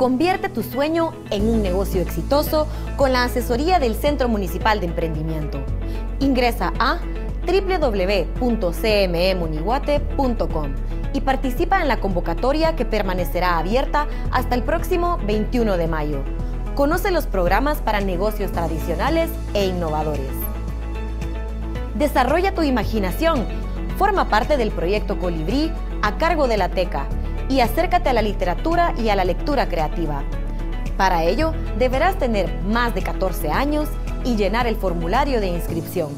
Convierte tu sueño en un negocio exitoso con la asesoría del Centro Municipal de Emprendimiento. Ingresa a www.cmemunihuate.com y participa en la convocatoria que permanecerá abierta hasta el próximo 21 de mayo. Conoce los programas para negocios tradicionales e innovadores. Desarrolla tu imaginación. Forma parte del proyecto Colibrí a cargo de la TECA y acércate a la literatura y a la lectura creativa. Para ello, deberás tener más de 14 años y llenar el formulario de inscripción.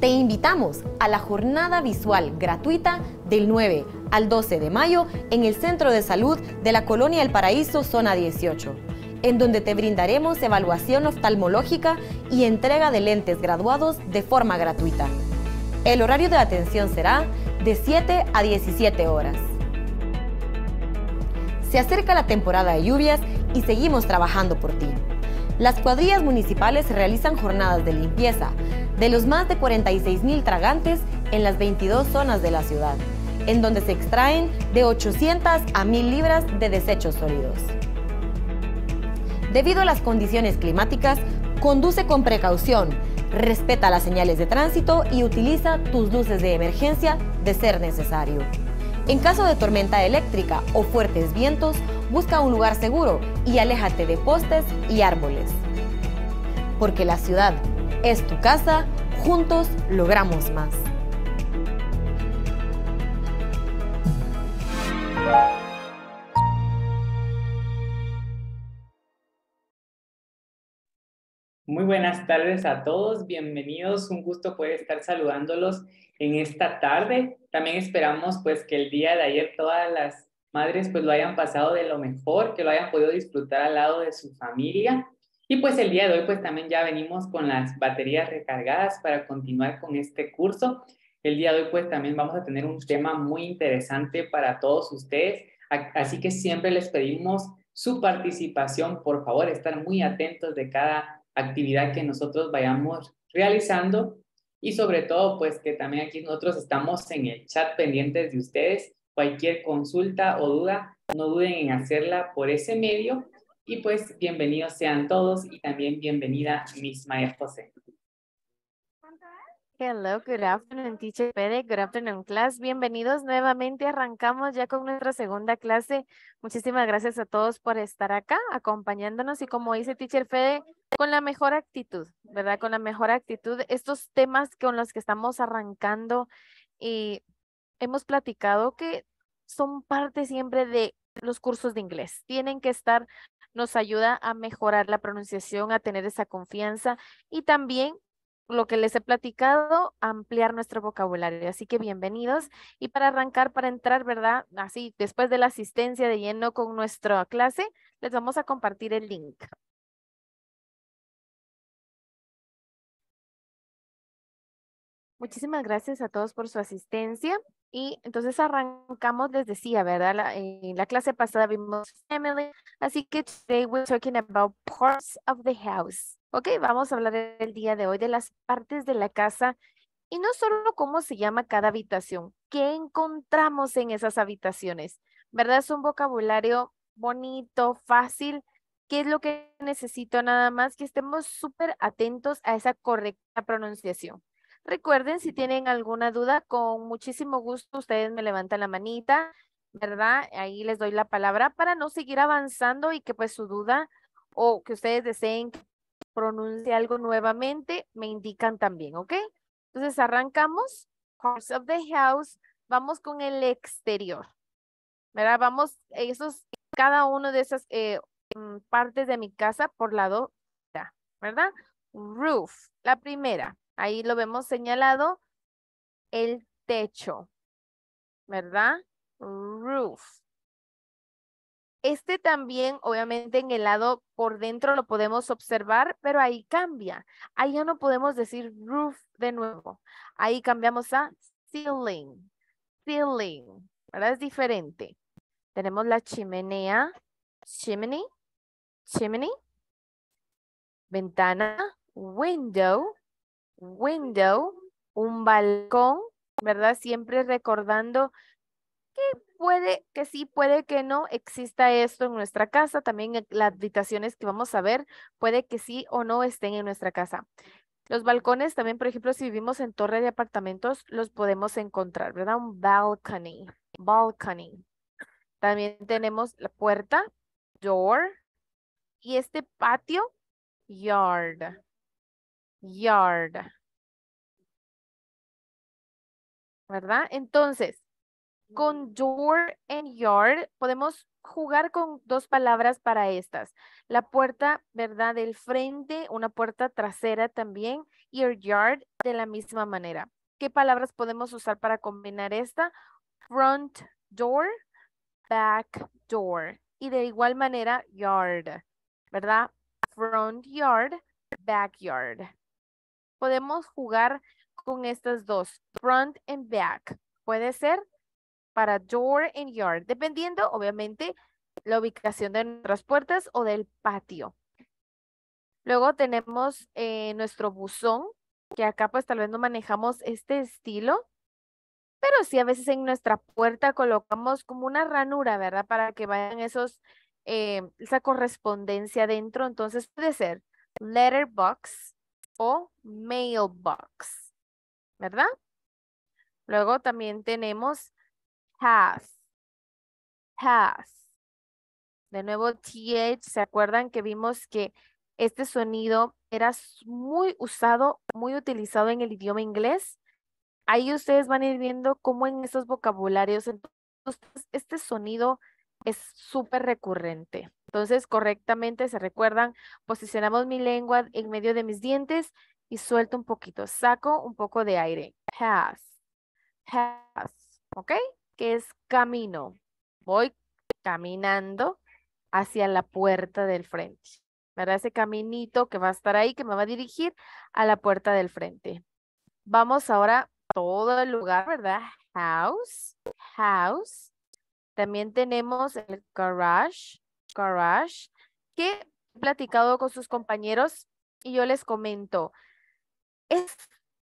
Te invitamos a la jornada visual gratuita del 9 al 12 de mayo en el Centro de Salud de la Colonia El Paraíso, zona 18, en donde te brindaremos evaluación oftalmológica y entrega de lentes graduados de forma gratuita. El horario de atención será de 7 a 17 horas. Se acerca la temporada de lluvias y seguimos trabajando por ti. Las cuadrillas municipales realizan jornadas de limpieza de los más de 46 mil tragantes en las 22 zonas de la ciudad, en donde se extraen de 800 a 1000 libras de desechos sólidos. Debido a las condiciones climáticas, conduce con precaución Respeta las señales de tránsito y utiliza tus luces de emergencia de ser necesario. En caso de tormenta eléctrica o fuertes vientos, busca un lugar seguro y aléjate de postes y árboles. Porque la ciudad es tu casa, juntos logramos más. Muy buenas tardes a todos, bienvenidos, un gusto poder estar saludándolos en esta tarde. También esperamos pues que el día de ayer todas las madres pues lo hayan pasado de lo mejor, que lo hayan podido disfrutar al lado de su familia. Y pues el día de hoy pues también ya venimos con las baterías recargadas para continuar con este curso. El día de hoy pues también vamos a tener un tema muy interesante para todos ustedes, así que siempre les pedimos su participación, por favor, estar muy atentos de cada actividad que nosotros vayamos realizando y sobre todo pues que también aquí nosotros estamos en el chat pendientes de ustedes. Cualquier consulta o duda, no duden en hacerla por ese medio y pues bienvenidos sean todos y también bienvenida Miss María José. Hello, good afternoon, teacher Fede. Good afternoon, class. Bienvenidos nuevamente. Arrancamos ya con nuestra segunda clase. Muchísimas gracias a todos por estar acá acompañándonos y como dice teacher Fede, con la mejor actitud, ¿verdad? Con la mejor actitud. Estos temas con los que estamos arrancando y hemos platicado que son parte siempre de los cursos de inglés. Tienen que estar nos ayuda a mejorar la pronunciación, a tener esa confianza y también lo que les he platicado, ampliar nuestro vocabulario. Así que bienvenidos. Y para arrancar, para entrar, ¿verdad? Así, después de la asistencia de lleno con nuestra clase, les vamos a compartir el link. Muchísimas gracias a todos por su asistencia. Y entonces arrancamos, les decía, ¿verdad? La, en eh, la clase pasada vimos family, así que today we're talking about parts of the house. Ok, vamos a hablar el día de hoy de las partes de la casa y no solo cómo se llama cada habitación, qué encontramos en esas habitaciones. ¿Verdad? Es un vocabulario bonito, fácil. ¿Qué es lo que necesito nada más? Que estemos súper atentos a esa correcta pronunciación. Recuerden, si tienen alguna duda, con muchísimo gusto ustedes me levantan la manita, ¿verdad? Ahí les doy la palabra para no seguir avanzando y que pues su duda o que ustedes deseen pronuncie algo nuevamente, me indican también, ¿ok? Entonces arrancamos, House of the house, vamos con el exterior, ¿verdad? Vamos, esos, cada uno de esas eh, mm, partes de mi casa por lado, ¿verdad? Roof, la primera, ahí lo vemos señalado, el techo, ¿verdad? Roof. Este también, obviamente, en el lado por dentro lo podemos observar, pero ahí cambia. Ahí ya no podemos decir roof de nuevo. Ahí cambiamos a ceiling. Ceiling. ¿Verdad? es diferente. Tenemos la chimenea. Chimney. Chimney. Ventana. Window. Window. Un balcón. ¿Verdad? Siempre recordando que puede que sí, puede que no exista esto en nuestra casa. También e, las habitaciones que vamos a ver, puede que sí o no estén en nuestra casa. Los balcones también, por ejemplo, si vivimos en torre de apartamentos, los podemos encontrar, ¿verdad? Un balcony, balcony. También tenemos la puerta, door, y este patio, yard, yard. ¿Verdad? Entonces, con door and yard podemos jugar con dos palabras para estas. La puerta, ¿verdad? Del frente, una puerta trasera también y el yard de la misma manera. ¿Qué palabras podemos usar para combinar esta? Front door, back door. Y de igual manera, yard, ¿verdad? Front yard, backyard. Podemos jugar con estas dos, front and back. Puede ser para door and yard, dependiendo obviamente la ubicación de nuestras puertas o del patio. Luego tenemos eh, nuestro buzón, que acá pues tal vez no manejamos este estilo, pero sí a veces en nuestra puerta colocamos como una ranura, ¿verdad? Para que vayan esos, eh, esa correspondencia dentro. Entonces puede ser letterbox o mailbox, ¿verdad? Luego también tenemos Has. Has. De nuevo, TH, ¿se acuerdan que vimos que este sonido era muy usado, muy utilizado en el idioma inglés? Ahí ustedes van a ir viendo cómo en esos vocabularios, entonces, este sonido es súper recurrente. Entonces, correctamente, se recuerdan, posicionamos mi lengua en medio de mis dientes y suelto un poquito, saco un poco de aire. Has, has, ¿ok? que es camino. Voy caminando hacia la puerta del frente. ¿Verdad? Ese caminito que va a estar ahí, que me va a dirigir a la puerta del frente. Vamos ahora a todo el lugar, ¿verdad? House, house. También tenemos el garage, garage, que he platicado con sus compañeros y yo les comento. Es,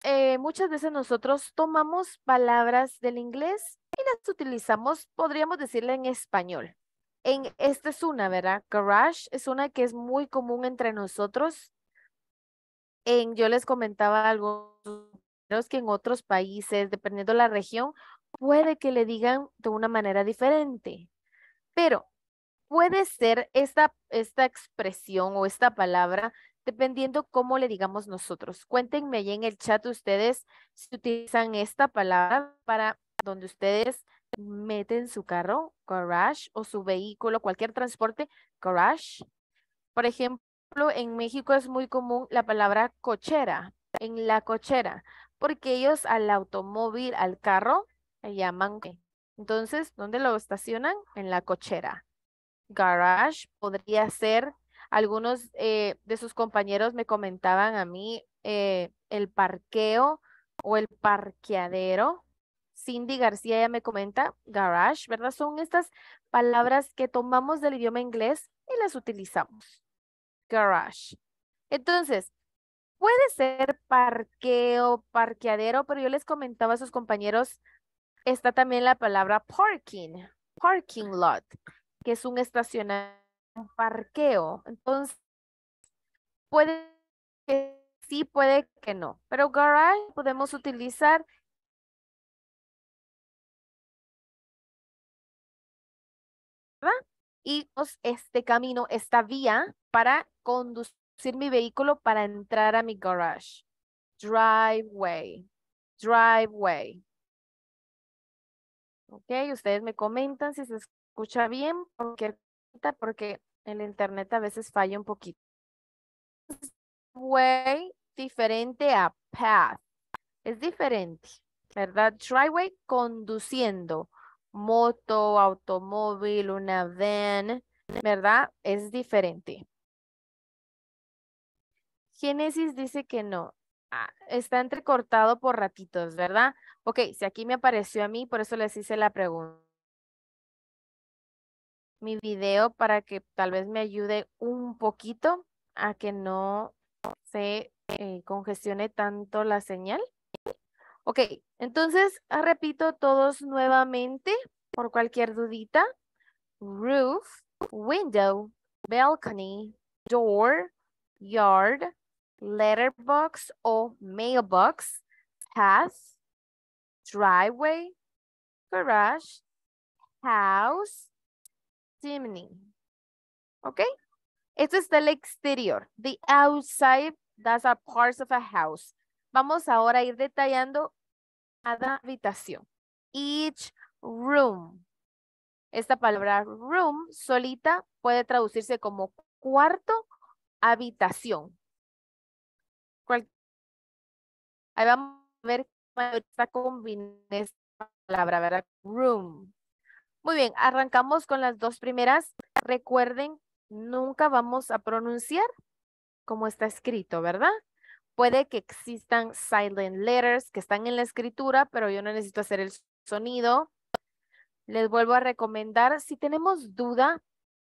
eh, muchas veces nosotros tomamos palabras del inglés utilizamos, podríamos decirle en español. En, esta es una, ¿verdad? Garage es una que es muy común entre nosotros. En, yo les comentaba algo que en otros países, dependiendo la región, puede que le digan de una manera diferente. Pero puede ser esta, esta expresión o esta palabra dependiendo cómo le digamos nosotros. Cuéntenme ahí en el chat ustedes si utilizan esta palabra para donde ustedes meten su carro, garage, o su vehículo, cualquier transporte, garage. Por ejemplo, en México es muy común la palabra cochera, en la cochera, porque ellos al automóvil, al carro, le llaman. Entonces, ¿dónde lo estacionan? En la cochera. Garage podría ser, algunos eh, de sus compañeros me comentaban a mí eh, el parqueo o el parqueadero Cindy García ya me comenta, garage, ¿verdad? Son estas palabras que tomamos del idioma inglés y las utilizamos. Garage. Entonces, puede ser parqueo, parqueadero, pero yo les comentaba a sus compañeros, está también la palabra parking, parking lot, que es un estacionamiento, un parqueo. Entonces, puede que sí, puede que no, pero garage podemos utilizar Pues, este camino, esta vía para conducir mi vehículo para entrar a mi garage. Driveway, driveway. Ok, ustedes me comentan si se escucha bien, porque, porque el internet a veces falla un poquito. Way diferente a path. Es diferente, ¿verdad? Driveway conduciendo moto, automóvil, una van, ¿verdad? Es diferente. Génesis dice que no. Ah, está entrecortado por ratitos, ¿verdad? Ok, si aquí me apareció a mí, por eso les hice la pregunta. Mi video para que tal vez me ayude un poquito a que no se eh, congestione tanto la señal. Ok, entonces ah, repito todos nuevamente por cualquier dudita. Roof, window, balcony, door, yard, letterbox o mailbox, path, driveway, garage, house, chimney. ¿Ok? Esto es del exterior. The outside, Those are parts of a house. Vamos ahora a ir detallando cada habitación. Each room. Esta palabra room solita puede traducirse como cuarto, habitación. Ahí vamos a ver cómo está combina esta palabra, ¿verdad? Room. Muy bien, arrancamos con las dos primeras. Recuerden, nunca vamos a pronunciar como está escrito, ¿verdad? Puede que existan silent letters que están en la escritura, pero yo no necesito hacer el sonido. Les vuelvo a recomendar, si tenemos duda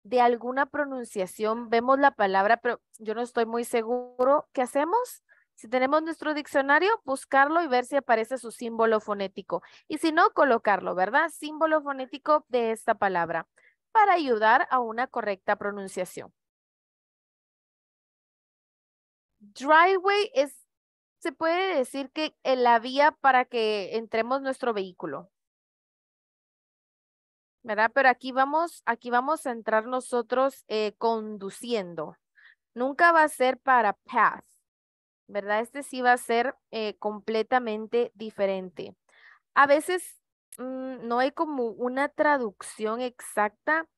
de alguna pronunciación, vemos la palabra, pero yo no estoy muy seguro, ¿qué hacemos? Si tenemos nuestro diccionario, buscarlo y ver si aparece su símbolo fonético. Y si no, colocarlo, ¿verdad? Símbolo fonético de esta palabra para ayudar a una correcta pronunciación. driveway es, se puede decir que eh, la vía para que entremos nuestro vehículo. ¿Verdad? Pero aquí vamos, aquí vamos a entrar nosotros eh, conduciendo. Nunca va a ser para path, ¿verdad? Este sí va a ser eh, completamente diferente. A veces mm, no hay como una traducción exacta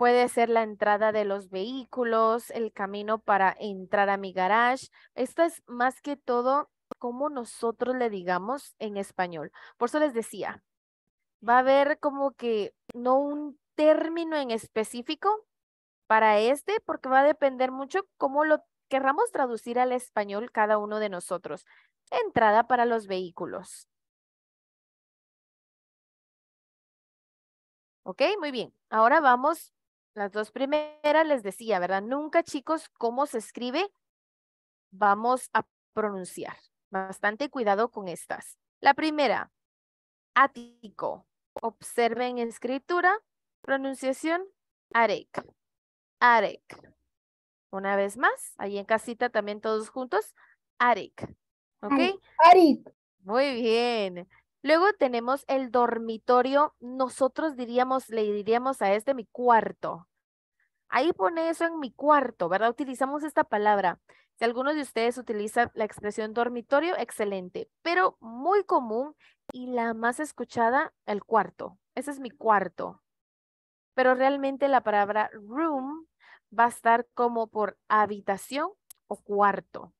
Puede ser la entrada de los vehículos, el camino para entrar a mi garage. Esto es más que todo como nosotros le digamos en español. Por eso les decía, va a haber como que no un término en específico para este, porque va a depender mucho cómo lo querramos traducir al español cada uno de nosotros. Entrada para los vehículos. ¿Ok? Muy bien. Ahora vamos las dos primeras les decía, ¿verdad? Nunca, chicos, cómo se escribe, vamos a pronunciar. Bastante cuidado con estas. La primera, ático. Observen escritura, pronunciación, arek. Arek. Una vez más, ahí en casita también todos juntos, arek. ¿Ok? Arek. Muy bien. Luego tenemos el dormitorio, nosotros diríamos, le diríamos a este mi cuarto. Ahí pone eso en mi cuarto, ¿verdad? Utilizamos esta palabra. Si algunos de ustedes utilizan la expresión dormitorio, excelente, pero muy común y la más escuchada, el cuarto. Ese es mi cuarto. Pero realmente la palabra room va a estar como por habitación o cuarto.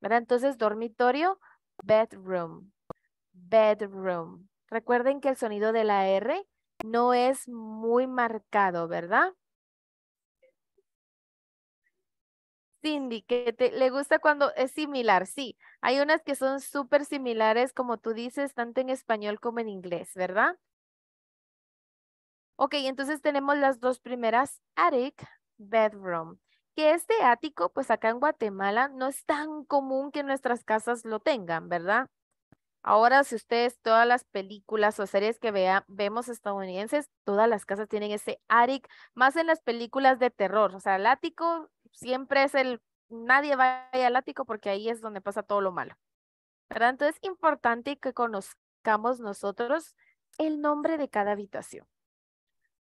¿Verdad? Entonces, dormitorio, bedroom bedroom. Recuerden que el sonido de la R no es muy marcado, ¿verdad? Cindy, que te, le gusta cuando es similar, sí. Hay unas que son súper similares, como tú dices, tanto en español como en inglés, ¿verdad? Ok, entonces tenemos las dos primeras, attic, bedroom. Que este ático, pues acá en Guatemala, no es tan común que nuestras casas lo tengan, ¿verdad? Ahora, si ustedes, todas las películas o series que vea, vemos estadounidenses, todas las casas tienen ese attic, más en las películas de terror. O sea, el ático siempre es el, nadie va al ático porque ahí es donde pasa todo lo malo. ¿Verdad? Entonces, es importante que conozcamos nosotros el nombre de cada habitación.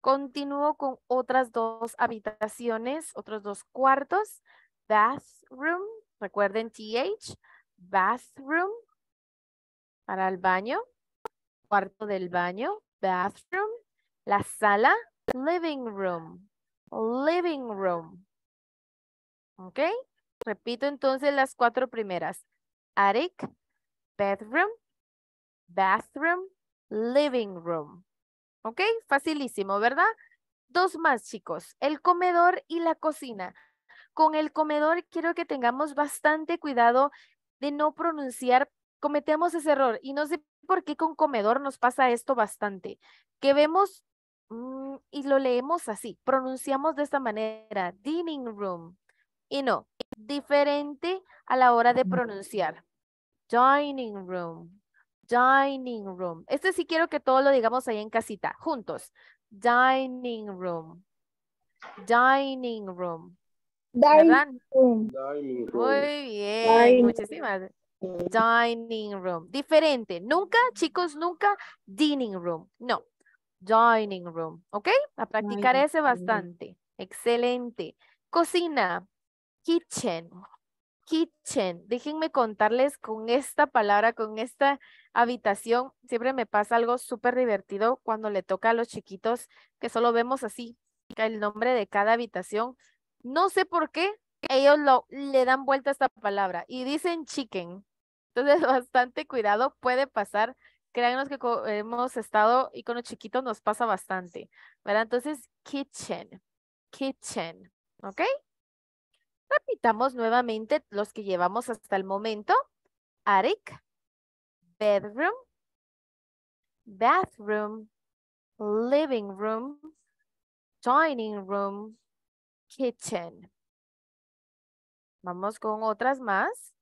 Continúo con otras dos habitaciones, otros dos cuartos. Bathroom, recuerden TH, bathroom para el baño, cuarto del baño, bathroom, la sala, living room, living room. ¿Ok? Repito entonces las cuatro primeras. Attic, bedroom, bathroom, living room. ¿Ok? Facilísimo, ¿verdad? Dos más, chicos. El comedor y la cocina. Con el comedor quiero que tengamos bastante cuidado de no pronunciar cometemos ese error y no sé por qué con comedor nos pasa esto bastante, que vemos mm, y lo leemos así, pronunciamos de esta manera, dining room, y no, es diferente a la hora de pronunciar. Dining room, dining room. Este sí quiero que todos lo digamos ahí en casita, juntos. Dining room, dining room. Dining room. Muy bien, muchísimas eh, dining room. Diferente. Nunca, chicos, nunca dining room. No. Dining room. ¿Ok? A practicar ese bastante. Excelente. Cocina. Kitchen. Kitchen. Déjenme contarles con esta palabra, con esta habitación. Siempre me pasa algo súper divertido cuando le toca a los chiquitos que solo vemos así el nombre de cada habitación. No sé por qué ellos le dan vuelta a esta palabra y dicen chicken. Entonces, bastante cuidado, puede pasar. Créanos que hemos estado y con los chiquitos nos pasa bastante, ¿verdad? Entonces, kitchen, kitchen, ¿ok? Repitamos nuevamente los que llevamos hasta el momento. Attic, bedroom, bathroom, living room, dining room, kitchen. Vamos con otras más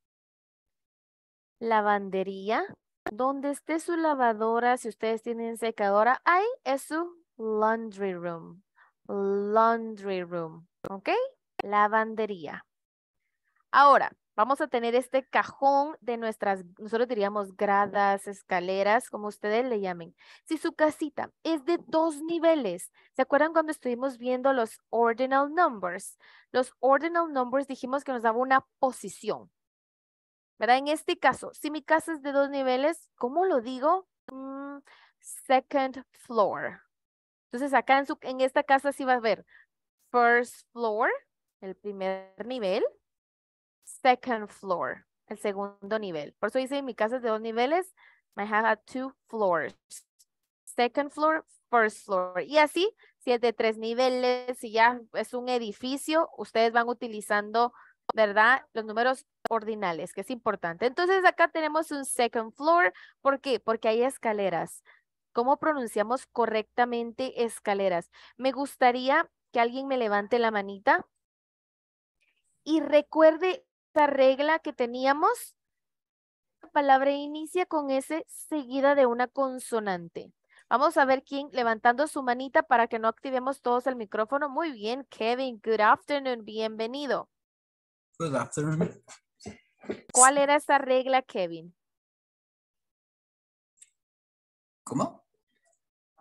lavandería. Donde esté su lavadora, si ustedes tienen secadora, ahí es su laundry room. Laundry room, ¿ok? Lavandería. Ahora, vamos a tener este cajón de nuestras, nosotros diríamos gradas, escaleras, como ustedes le llamen. Si su casita es de dos niveles, ¿se acuerdan cuando estuvimos viendo los ordinal numbers? Los ordinal numbers dijimos que nos daba una posición. ¿verdad? En este caso, si mi casa es de dos niveles, ¿cómo lo digo? Mm, second floor. Entonces, acá en, su, en esta casa sí va a ver first floor, el primer nivel, second floor, el segundo nivel. Por eso dice, mi casa es de dos niveles, my house two floors. Second floor, first floor. Y así, si es de tres niveles, si ya es un edificio, ustedes van utilizando ¿verdad? Los números ordinales, que es importante. Entonces acá tenemos un second floor. ¿Por qué? Porque hay escaleras. ¿Cómo pronunciamos correctamente escaleras? Me gustaría que alguien me levante la manita y recuerde esta regla que teníamos. La palabra inicia con S seguida de una consonante. Vamos a ver quién levantando su manita para que no activemos todos el micrófono. Muy bien, Kevin. Good afternoon. Bienvenido. Pues, ¿Cuál era esa regla, Kevin? ¿Cómo?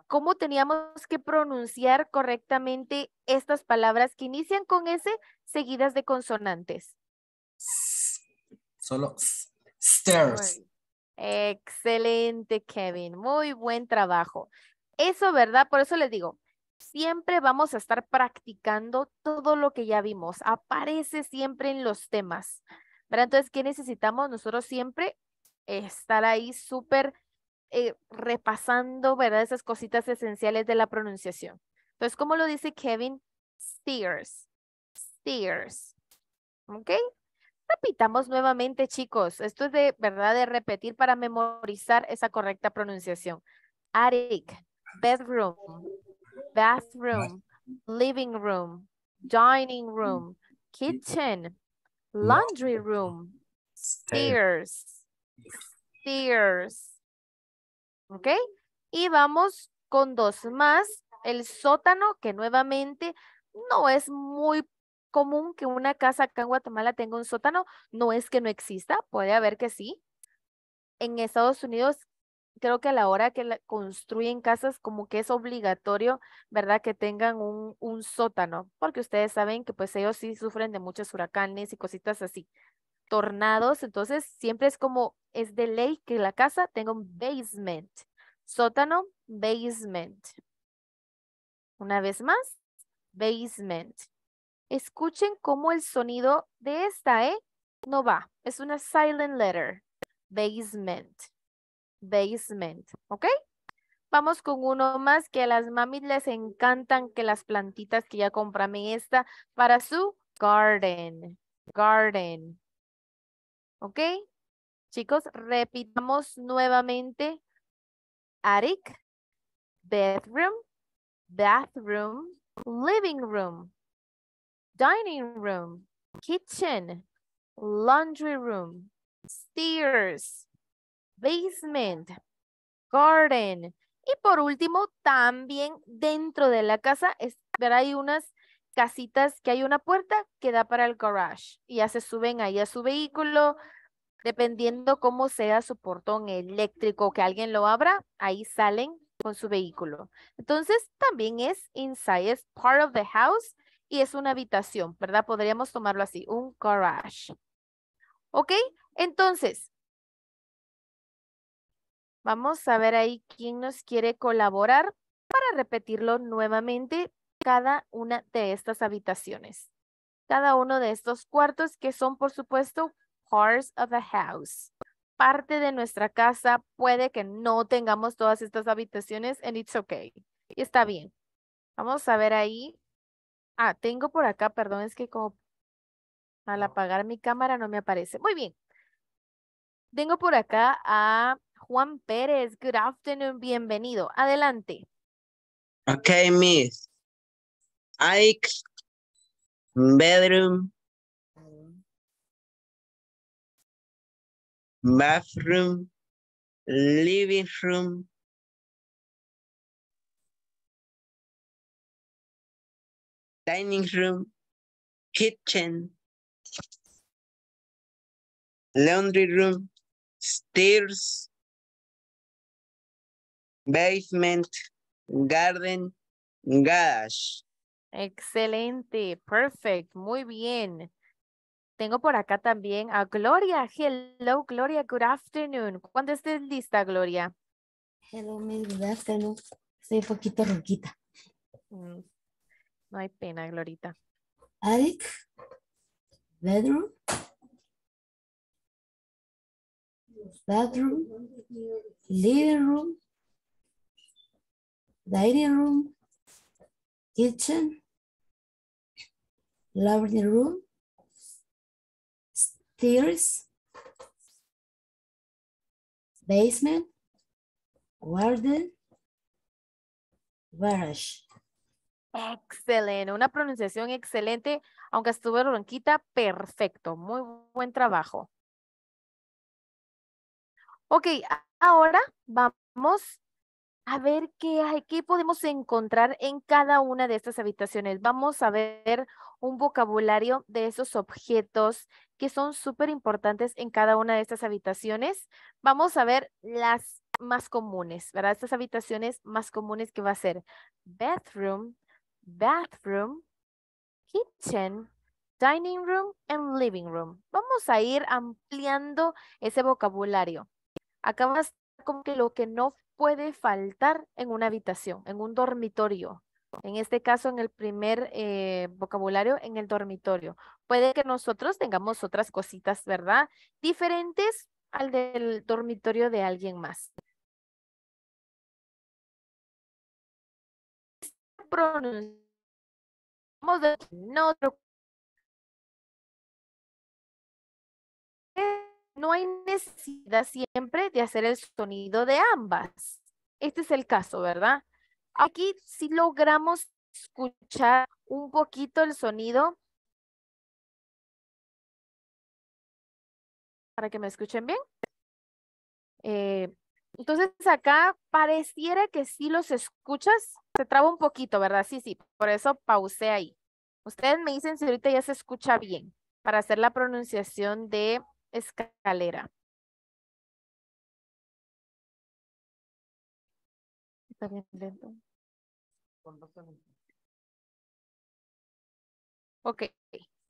¿Cómo teníamos que pronunciar correctamente estas palabras que inician con S seguidas de consonantes? Solo stairs. Excelente, Kevin. Muy buen trabajo. Eso, ¿verdad? Por eso les digo, siempre vamos a estar practicando todo lo que ya vimos. Aparece siempre en los temas. ¿verdad? Entonces, ¿qué necesitamos nosotros siempre? Estar ahí súper eh, repasando, ¿verdad? Esas cositas esenciales de la pronunciación. Entonces, ¿cómo lo dice Kevin? Steers. Steers. ¿Ok? Repitamos nuevamente, chicos. Esto es de verdad de repetir para memorizar esa correcta pronunciación. Attic, bedroom, bathroom, living room, dining room, kitchen, laundry room, stairs, stairs. ¿Ok? Y vamos con dos más. El sótano, que nuevamente no es muy común que una casa acá en Guatemala tenga un sótano. No es que no exista, puede haber que sí. En Estados Unidos creo que a la hora que construyen casas, como que es obligatorio, ¿verdad? Que tengan un, sótano, porque ustedes saben que pues ellos sí sufren de muchos huracanes y cositas así, tornados, entonces siempre es como, es de ley que la casa tenga un basement, sótano, basement. Una vez más, basement. Escuchen cómo el sonido de esta eh no va, es una silent letter, basement basement, ¿ok? Vamos con uno más que a las mamis les encantan que las plantitas que ya comprame esta para su garden, garden, ¿ok? Chicos, repitamos nuevamente, attic, bedroom, bathroom, living room, dining room, kitchen, laundry room, stairs, basement, garden. Y por último, también dentro de la casa, hay unas casitas que hay una puerta que da para el garage. Y ya se suben ahí a su vehículo, dependiendo cómo sea su portón eléctrico que alguien lo abra, ahí salen con su vehículo. Entonces, también es inside, es part of the house y es una habitación, ¿verdad? Podríamos tomarlo así, un garage. ¿Ok? Entonces, Vamos a ver ahí quién nos quiere colaborar para repetirlo nuevamente cada una de estas habitaciones. Cada uno de estos cuartos que son, por supuesto, parts of a house. Parte de nuestra casa puede que no tengamos todas estas habitaciones and it's okay. Y está bien. Vamos a ver ahí. Ah, tengo por acá, perdón, es que como al apagar mi cámara no me aparece. Muy bien. Tengo por acá a Juan Pérez. Good afternoon, bienvenido. Adelante. Okay, Miss. Ike bedroom, bathroom, living room, dining room, kitchen, laundry room, stairs, basement, garden, garage. Excelente, perfect, muy bien. Tengo por acá también a Gloria. Hello, Gloria, good afternoon. ¿Cuándo estés lista, Gloria? Hello, Miss, good afternoon. Soy un poquito ronquita. Mm, no hay pena, Glorita. Attic, bedroom, living room, dining room, kitchen, laundry room, stairs, basement, garden, garage. Excelente, una pronunciación excelente, aunque estuve ronquita, perfecto, muy buen trabajo. Ok, ahora vamos a ver qué qué podemos encontrar en cada una de estas habitaciones. Vamos a ver un vocabulario de esos objetos que son súper importantes en cada una de estas habitaciones. Vamos a ver las más comunes, ¿verdad? Estas habitaciones más comunes que va a ser Bathroom, bathroom, kitchen, dining room and living room. Vamos a ir ampliando ese vocabulario. Acá va como que lo que no puede faltar en una habitación, en un dormitorio. En este caso, en el primer eh, vocabulario, en el dormitorio. Puede que nosotros tengamos otras cositas, ¿verdad? Diferentes al del dormitorio de alguien más no hay necesidad siempre de hacer el sonido de ambas. Este es el caso, ¿verdad? Aquí sí logramos escuchar un poquito el sonido. Para que me escuchen bien. Eh, entonces acá pareciera que si los escuchas. Se traba un poquito, ¿verdad? Sí, sí. Por eso pausé ahí. Ustedes me dicen si ahorita ya se escucha bien para hacer la pronunciación de escalera. Está bien lento. Ok,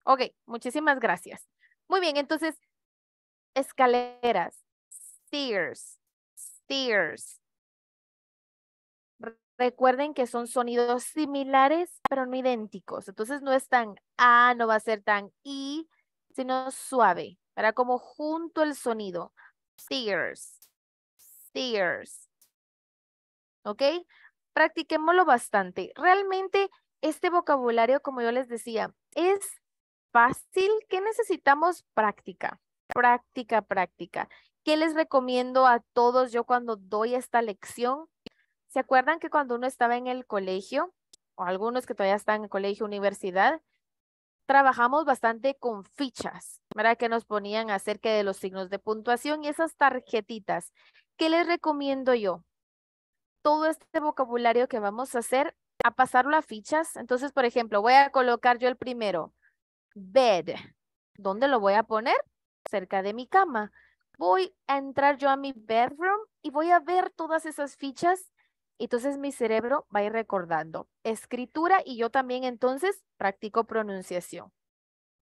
ok, muchísimas gracias. Muy bien, entonces, escaleras, stairs, stairs. Recuerden que son sonidos similares, pero no idénticos. Entonces no es tan A, no va a ser tan I, sino suave. Era como junto el sonido. Sears. Sears. ¿Ok? Practiquémoslo bastante. Realmente este vocabulario, como yo les decía, es fácil. ¿Qué necesitamos? Práctica, práctica, práctica. ¿Qué les recomiendo a todos yo cuando doy esta lección? ¿Se acuerdan que cuando uno estaba en el colegio, o algunos que todavía están en colegio, universidad, trabajamos bastante con fichas, ¿verdad? Que nos ponían acerca de los signos de puntuación y esas tarjetitas. ¿Qué les recomiendo yo? Todo este vocabulario que vamos a hacer, a pasarlo a fichas. Entonces, por ejemplo, voy a colocar yo el primero, bed. ¿Dónde lo voy a poner? Cerca de mi cama. Voy a entrar yo a mi bedroom y voy a ver todas esas fichas entonces mi cerebro va a ir recordando escritura y yo también entonces practico pronunciación.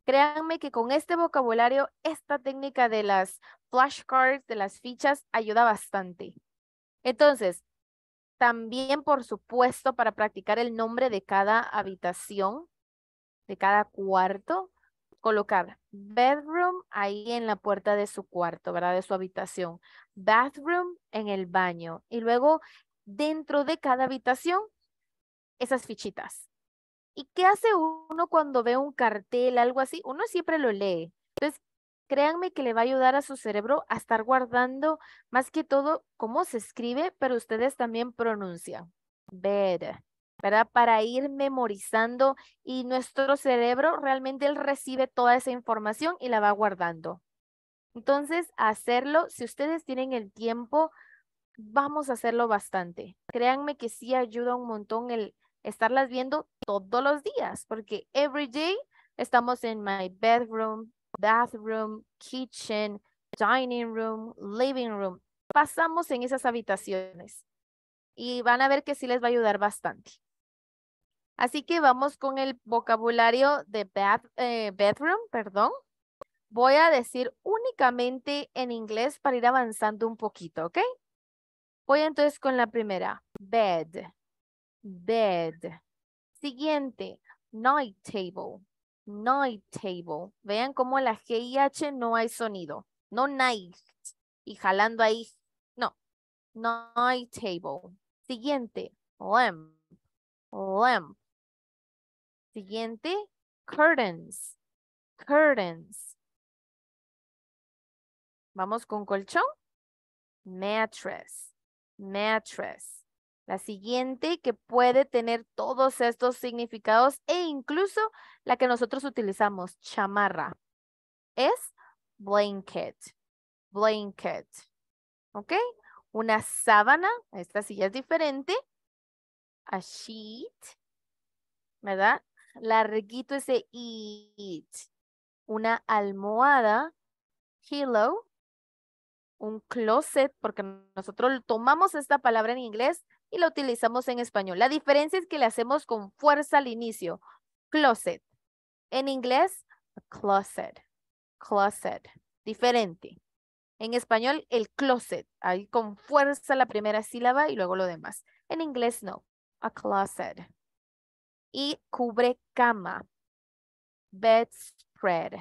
Créanme que con este vocabulario, esta técnica de las flashcards, de las fichas, ayuda bastante. Entonces, también, por supuesto, para practicar el nombre de cada habitación, de cada cuarto, colocar bedroom ahí en la puerta de su cuarto, ¿verdad? De su habitación. Bathroom en el baño. Y luego dentro de cada habitación esas fichitas. ¿Y qué hace uno cuando ve un cartel, algo así? Uno siempre lo lee. Entonces, créanme que le va a ayudar a su cerebro a estar guardando más que todo cómo se escribe, pero ustedes también pronuncian. Ver, ¿verdad? Para ir memorizando y nuestro cerebro realmente él recibe toda esa información y la va guardando. Entonces, hacerlo, si ustedes tienen el tiempo, vamos a hacerlo bastante. Créanme que sí ayuda un montón el estarlas viendo todos los días, porque every day estamos en my bedroom, bathroom, kitchen, dining room, living room. Pasamos en esas habitaciones y van a ver que sí les va a ayudar bastante. Así que vamos con el vocabulario de bath, eh, bedroom, perdón. Voy a decir únicamente en inglés para ir avanzando un poquito, ¿ok? Voy entonces con la primera. Bed. Bed. Siguiente. Night table. Night table. Vean cómo la G H no hay sonido. No night. Y jalando ahí. No. Night table. Siguiente. Lamp. Lamp. Siguiente. Curtains. Curtains. Vamos con colchón. Mattress mattress. La siguiente que puede tener todos estos significados e incluso la que nosotros utilizamos, chamarra, es blanket. Blanket. ¿Ok? Una sábana, esta silla es diferente. A sheet, ¿verdad? Larguito ese eat, Una almohada, pillow, un closet, porque nosotros tomamos esta palabra en inglés y la utilizamos en español. La diferencia es que le hacemos con fuerza al inicio. Closet. En inglés, closet. Closet. Diferente. En español, el closet. Ahí con fuerza la primera sílaba y luego lo demás. En inglés, no. A closet. Y cubre cama. Bedspread.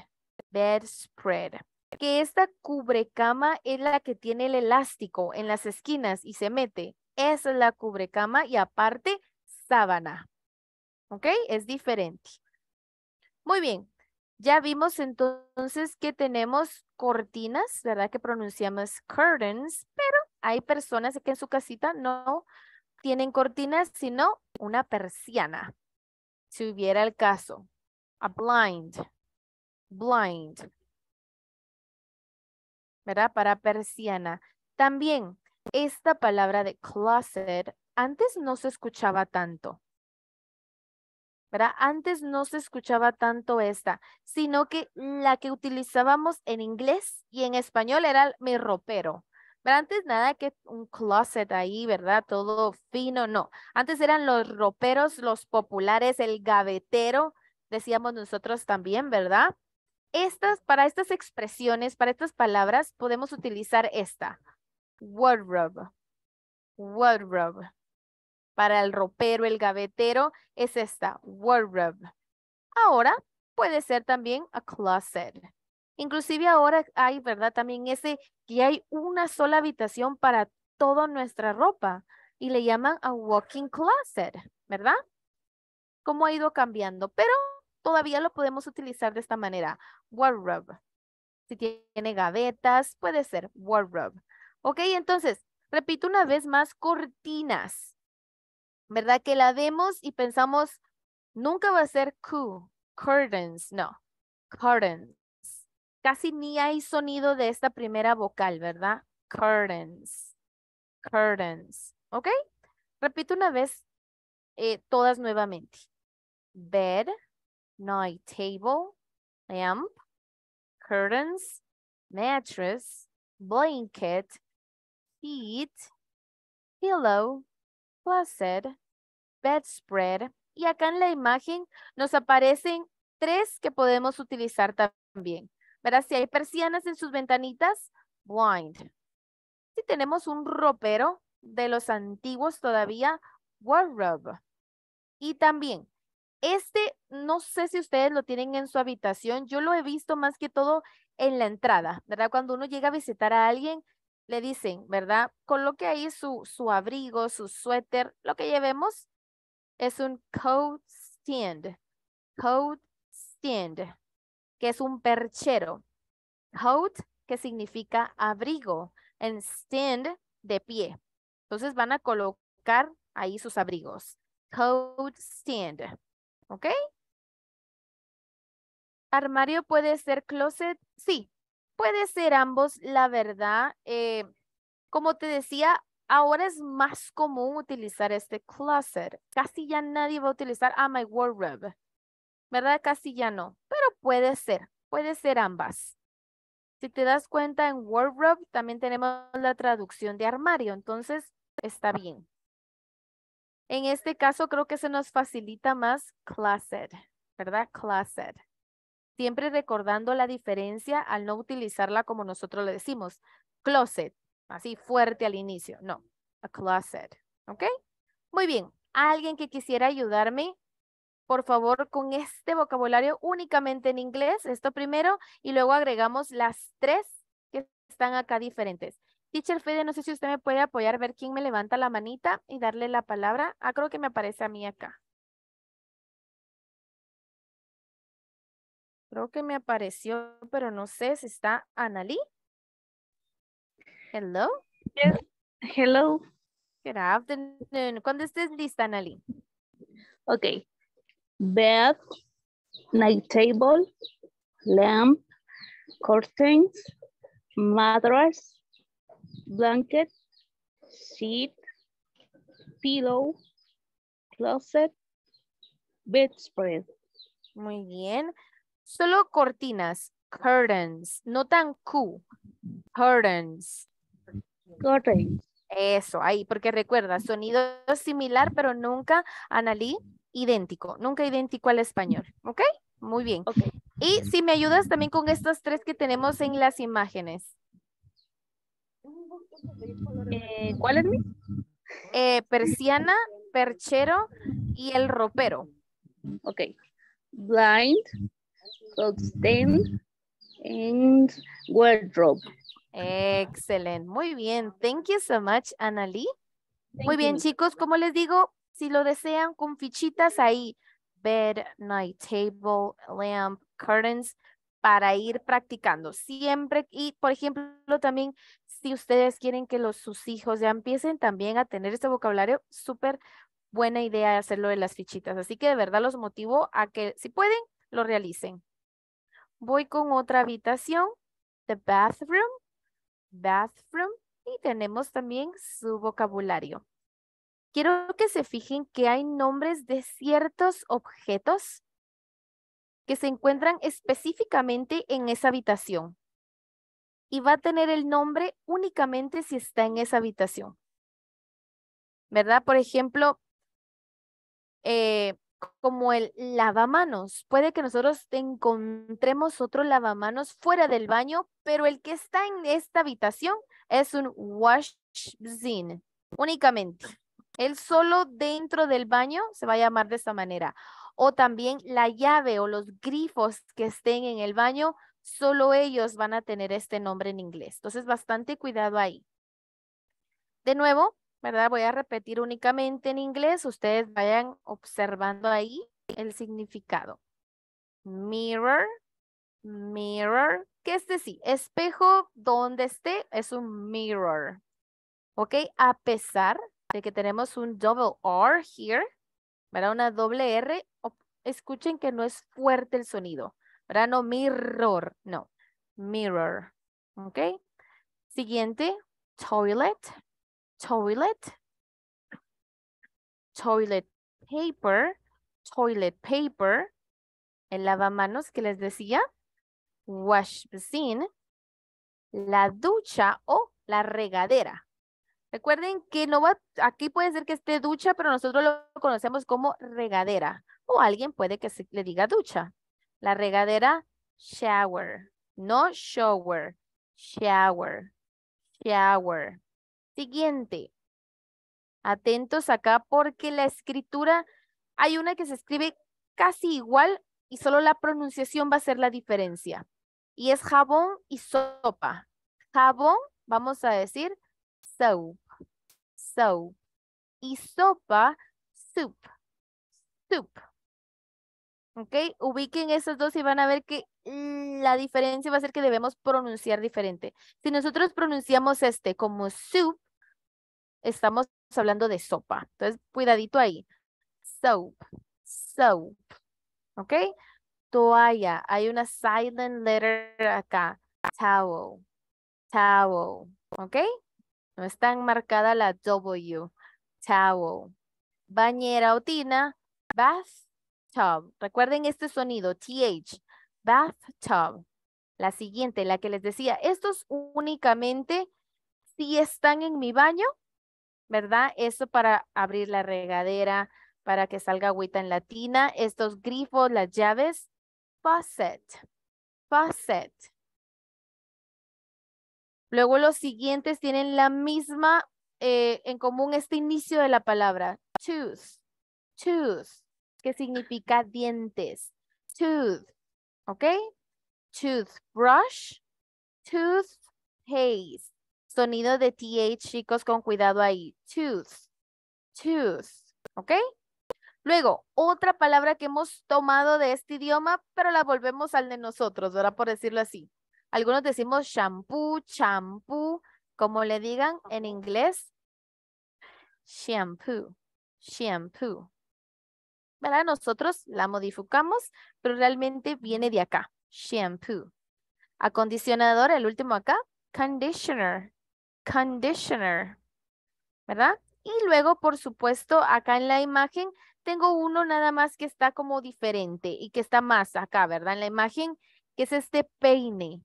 Bedspread que esta cubrecama es la que tiene el elástico en las esquinas y se mete. Esa es la cubrecama y aparte sábana. ¿Ok? Es diferente. Muy bien. Ya vimos entonces que tenemos cortinas, ¿verdad? Que pronunciamos curtains, pero hay personas que en su casita no tienen cortinas, sino una persiana. Si hubiera el caso. A blind. Blind. ¿verdad? Para persiana. También esta palabra de closet antes no se escuchaba tanto. ¿verdad? Antes no se escuchaba tanto esta, sino que la que utilizábamos en inglés y en español era mi ropero. Pero antes nada que un closet ahí, ¿verdad? Todo fino, no. Antes eran los roperos, los populares, el gavetero, decíamos nosotros también, ¿verdad? Estas, para estas expresiones, para estas palabras, podemos utilizar esta. Wardrobe. Wardrobe. Para el ropero, el gavetero, es esta. Wardrobe. Ahora puede ser también a closet. Inclusive ahora hay, ¿verdad? También ese que hay una sola habitación para toda nuestra ropa y le llaman a walking closet, ¿verdad? Cómo ha ido cambiando, pero todavía lo podemos utilizar de esta manera. Wardrobe. Si tiene gavetas, puede ser wardrobe. Ok, entonces, repito una vez más, cortinas. ¿Verdad? Que la vemos y pensamos, nunca va a ser Q, curtains, no, curtains. Casi ni hay sonido de esta primera vocal, ¿verdad? Curtains, curtains, ¿ok? Repito una vez, eh, todas nuevamente. Bed, night table, lamp, curtains, mattress, blanket, seat, pillow, closet, bedspread. Y acá en la imagen nos aparecen tres que podemos utilizar también. Verás si hay persianas en sus ventanitas, blind. Si tenemos un ropero de los antiguos todavía, wardrobe. Y también, este, no sé si ustedes lo tienen en su habitación, yo lo he visto más que todo en la entrada, ¿verdad? Cuando uno llega a visitar a alguien, le dicen, ¿verdad? Coloque ahí su, su abrigo, su suéter, lo que llevemos es un coat stand, coat stand, que es un perchero. Coat, que significa abrigo, en stand, de pie. Entonces van a colocar ahí sus abrigos. Coat stand. ¿Ok? ¿Armario puede ser closet? Sí, puede ser ambos, la verdad. Eh, como te decía, ahora es más común utilizar este closet. Casi ya nadie va a utilizar a ah, my wardrobe. ¿Verdad? Casi ya no. Pero puede ser, puede ser ambas. Si te das cuenta, en wardrobe también tenemos la traducción de armario, entonces está bien. En este caso creo que se nos facilita más closet, ¿verdad? Closet. Siempre recordando la diferencia al no utilizarla como nosotros le decimos. Closet, así fuerte al inicio. No, a closet. ¿Ok? Muy bien. ¿Alguien que quisiera ayudarme? Por favor, con este vocabulario únicamente en inglés, esto primero, y luego agregamos las tres que están acá diferentes. Teacher Fede, no sé si usted me puede apoyar, ver quién me levanta la manita y darle la palabra. Ah, creo que me aparece a mí acá. Creo que me apareció, pero no sé si está Analí. Hello. Hello. Good afternoon. Cuando estés lista, Analí. Ok. Bed, night table, lamp, curtains, mattress, blanket, seat, pillow, closet, bedspread. Muy bien. Solo cortinas, curtains, no tan Q, curtains. Curtains. Eso, ahí, porque recuerda, sonido similar, pero nunca, Analí, idéntico, nunca idéntico al español, ¿ok? Muy bien. Y si me ayudas también con estas tres que tenemos en las imágenes. Eh, ¿Cuál es mi? Eh, persiana, perchero y el ropero. Ok. Blind, stand, and wardrobe. Excelente. Muy bien. Thank you so much, Annalie. Muy bien, chicos. Como les digo, si lo desean, con fichitas ahí. Bed, night table, lamp, curtains, para ir practicando. Siempre, y por ejemplo, también si ustedes quieren que los, sus hijos ya empiecen también a tener este vocabulario, súper buena idea hacerlo de las fichitas. Así que de verdad los motivo a que, si pueden, lo realicen. Voy con otra habitación, the bathroom, bathroom, y tenemos también su vocabulario. Quiero que se fijen que hay nombres de ciertos objetos que se encuentran específicamente en esa habitación y va a tener el nombre únicamente si está en esa habitación. ¿Verdad? Por ejemplo, eh, como el lavamanos. Puede que nosotros encontremos otro lavamanos fuera del baño, pero el que está en esta habitación es un washzin únicamente. Él solo dentro del baño se va a llamar de esta manera. O también la llave o los grifos que estén en el baño Solo ellos van a tener este nombre en inglés. Entonces, bastante cuidado ahí. De nuevo, ¿verdad? Voy a repetir únicamente en inglés. Ustedes vayan observando ahí el significado. Mirror, mirror. ¿Qué es este decir? Espejo donde esté es un mirror. ¿Ok? A pesar de que tenemos un double R here, ¿verdad? Una doble R. Escuchen que no es fuerte el sonido. No mirror, no, mirror, ¿ok? Siguiente, toilet, toilet, toilet paper, toilet paper, el lavamanos que les decía, wash basin, la ducha o la regadera. Recuerden que no va, aquí puede ser que esté ducha, pero nosotros lo conocemos como regadera. O alguien puede que le diga ducha. La regadera, shower. No shower, shower, shower. Siguiente. Atentos acá porque la escritura, hay una que se escribe casi igual y solo la pronunciación va a ser la diferencia. Y es jabón y sopa. Jabón, vamos a decir soap, soap. Y sopa, soup, soup. ¿Ok? Ubiquen esos dos y van a ver que la diferencia va a ser que debemos pronunciar diferente. Si nosotros pronunciamos este como soup, estamos hablando de sopa. Entonces, cuidadito ahí. Soap, soap. ¿Ok? Toalla. Hay una silent letter acá. Towel, towel. ¿Ok? No está marcada la W. Towel. Bañera o tina. Bath Recuerden este sonido, TH. Bathtub. La siguiente, la que les decía, estos únicamente si están en mi baño, ¿verdad? Eso para abrir la regadera, para que salga agüita en la tina. Estos grifos, las llaves. Faucet. Faucet. Luego los siguientes tienen la misma, eh, en común este inicio de la palabra. Choose. Choose que significa dientes. Tooth, ¿ok? Toothbrush, toothpaste. Sonido de TH, chicos, con cuidado ahí. Tooth, tooth, ¿ok? Luego, otra palabra que hemos tomado de este idioma, pero la volvemos al de nosotros, ¿verdad? Por decirlo así. Algunos decimos shampoo, champú, como le digan en inglés. Shampoo, shampoo, ¿verdad? Nosotros la modificamos, pero realmente viene de acá, shampoo. Acondicionador, el último acá, conditioner, conditioner, ¿verdad? Y luego, por supuesto, acá en la imagen tengo uno nada más que está como diferente y que está más acá, ¿verdad? En la imagen, que es este peine.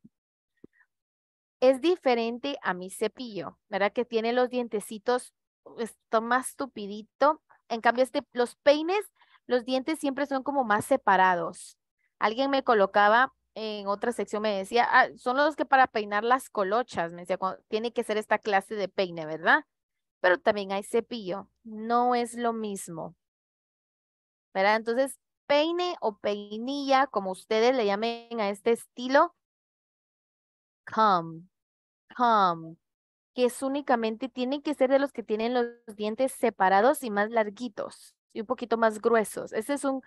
Es diferente a mi cepillo, ¿verdad? Que tiene los dientecitos, esto pues, más estupidito. En cambio, este, los peines los dientes siempre son como más separados. Alguien me colocaba en otra sección, me decía, ah, son los que para peinar las colochas, me decía, tiene que ser esta clase de peine, ¿verdad? Pero también hay cepillo, no es lo mismo. ¿Verdad? Entonces, peine o peinilla, como ustedes le llamen a este estilo, come, come, que es únicamente, tienen que ser de los que tienen los dientes separados y más larguitos y un poquito más gruesos. Ese es un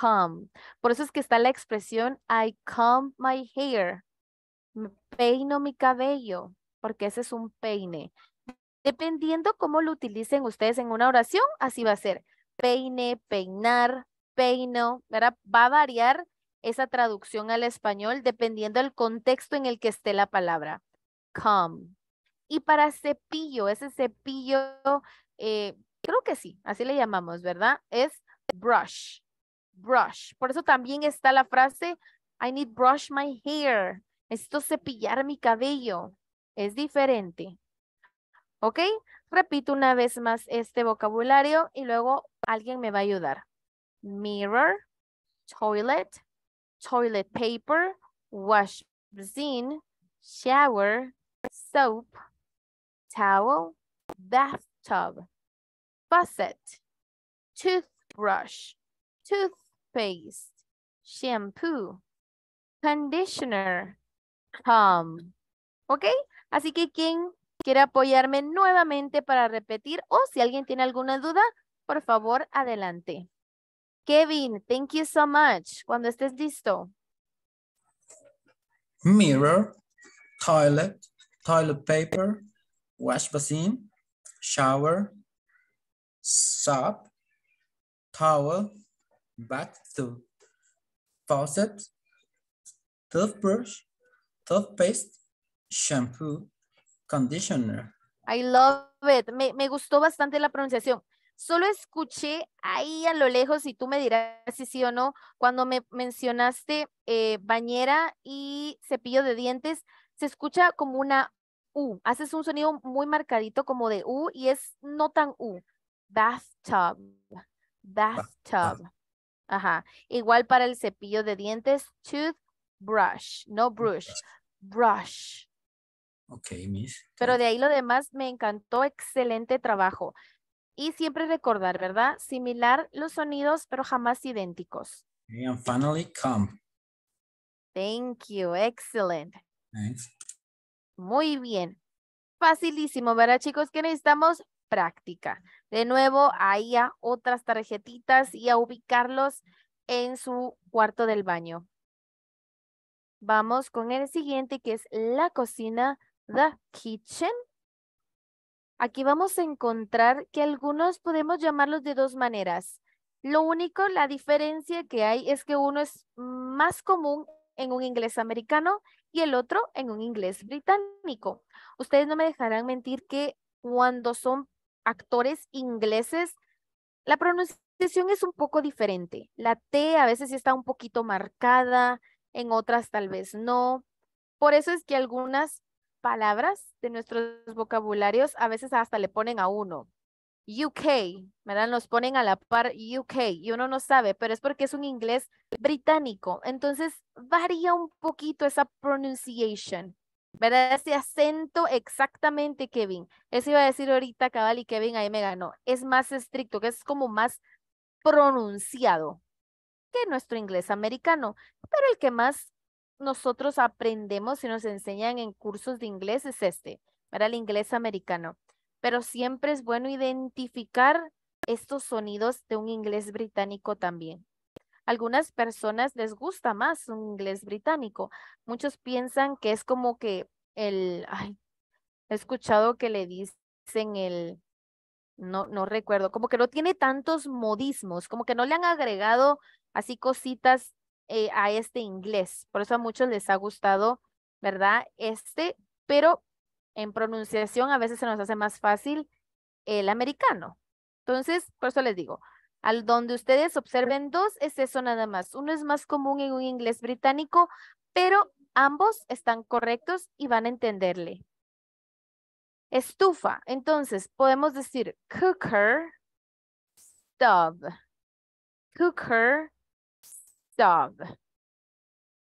comb. Por eso es que está la expresión I comb my hair. Me peino mi cabello, porque ese es un peine. Dependiendo cómo lo utilicen ustedes en una oración, así va a ser. Peine, peinar, peino, Va a variar esa traducción al español dependiendo del contexto en el que esté la palabra. Come. Y para cepillo, ese cepillo eh, creo que sí, así le llamamos, ¿verdad? Es brush, brush. Por eso también está la frase, I need brush my hair. Necesito cepillar mi cabello. Es diferente. ¿Ok? Repito una vez más este vocabulario y luego alguien me va a ayudar. Mirror, toilet, toilet paper, wash basin, shower, soap, towel, bathtub faucet, toothbrush, toothpaste, shampoo, conditioner, comb. ¿Ok? Así que quien quiere apoyarme nuevamente para repetir o si alguien tiene alguna duda, por favor, adelante. Kevin, thank you so much. Cuando estés listo. Mirror, toilet, toilet paper, wash basin, shower, soap, towel, bath to faucet, toothbrush, toothpaste, shampoo, conditioner. I love it. Me, gustó bastante la pronunciación. Solo escuché ahí a lo lejos, y tú me dirás si sí o no, cuando me mencionaste eh, bañera y cepillo de dientes, se escucha como una U. Haces un sonido muy marcadito como de U y es no tan U bathtub, bathtub. Ajá. Igual para el cepillo de dientes, toothbrush, no brush, brush. Ok, Miss. Pero de ahí lo demás me encantó, excelente trabajo. Y siempre recordar, ¿verdad? Similar los sonidos, pero jamás idénticos. finally, come. Thank you, excellent. Muy bien. Facilísimo, ¿verdad chicos? Que necesitamos práctica. De nuevo, ahí a otras tarjetitas y a ubicarlos en su cuarto del baño. Vamos con el siguiente que es la cocina, the kitchen. Aquí vamos a encontrar que algunos podemos llamarlos de dos maneras. Lo único, la diferencia que hay es que uno es más común en un inglés americano y el otro en un inglés británico. Ustedes no me dejarán mentir que cuando son actores ingleses, la pronunciación es un poco diferente. La T a veces sí está un poquito marcada, en otras tal vez no. Por eso es que algunas palabras de nuestros vocabularios a veces hasta le ponen a uno. UK, ¿verdad? Nos ponen a la par UK y uno no sabe, pero es porque es un inglés británico. Entonces varía un poquito esa pronunciation. ¿verdad? Ese acento exactamente, Kevin. Eso iba a decir ahorita, cabal, y Kevin ahí me ganó. Es más estricto, que es como más pronunciado que nuestro inglés americano, pero el que más nosotros aprendemos y nos enseñan en cursos de inglés es este, El inglés americano. Pero siempre es bueno identificar estos sonidos de un inglés británico también algunas personas les gusta más un inglés británico. Muchos piensan que es como que el, ay, he escuchado que le dicen el, no, no recuerdo, como que no tiene tantos modismos, como que no le han agregado así cositas eh, a este inglés. Por eso a muchos les ha gustado, ¿verdad? Este, pero en pronunciación a veces se nos hace más fácil el americano. Entonces, por eso les digo, al donde ustedes observen dos, es eso nada más. Uno es más común en un inglés británico, pero ambos están correctos y van a entenderle. Estufa. Entonces, podemos decir cooker, stove. Cooker, stove.